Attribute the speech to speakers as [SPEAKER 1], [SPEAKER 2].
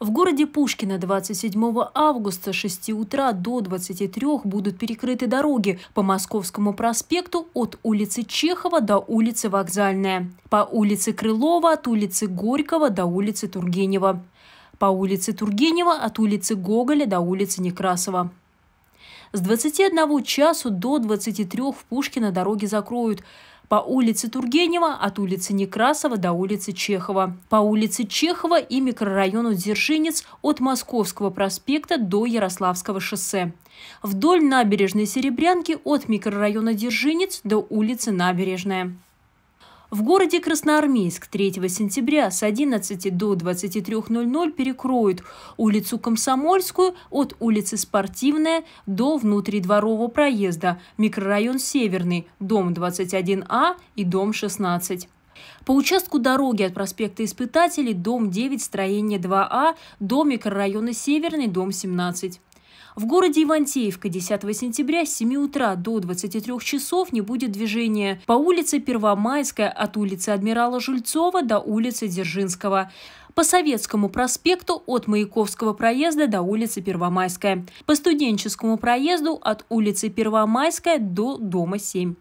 [SPEAKER 1] В городе Пушкина 27 августа с 6 утра до 23 будут перекрыты дороги по Московскому проспекту от улицы Чехова до улицы Вокзальная, по улице Крылова от улицы Горького до улицы Тургенева, по улице Тургенева от улицы Гоголя до улицы Некрасова. С 21 часу до 23 в Пушкина дороги закроют – по улице Тургенева от улицы Некрасова до улицы Чехова, по улице Чехова и микрорайону Дзержинец от Московского проспекта до Ярославского шоссе, вдоль набережной Серебрянки от микрорайона Дзержинец до улицы Набережная. В городе Красноармейск 3 сентября с 11 до 23.00 перекроют улицу Комсомольскую от улицы Спортивная до внутридворового проезда, микрорайон Северный, дом 21А и дом 16. По участку дороги от проспекта Испытателей, дом 9, строение 2А, до микрорайона Северный, дом 17. В городе Ивантеевка 10 сентября с 7 утра до 23 часов не будет движения по улице Первомайская от улицы Адмирала Жульцова до улицы Дзержинского по Советскому проспекту от Маяковского проезда до улицы Первомайская, по Студенческому проезду от улицы Первомайская до дома 7.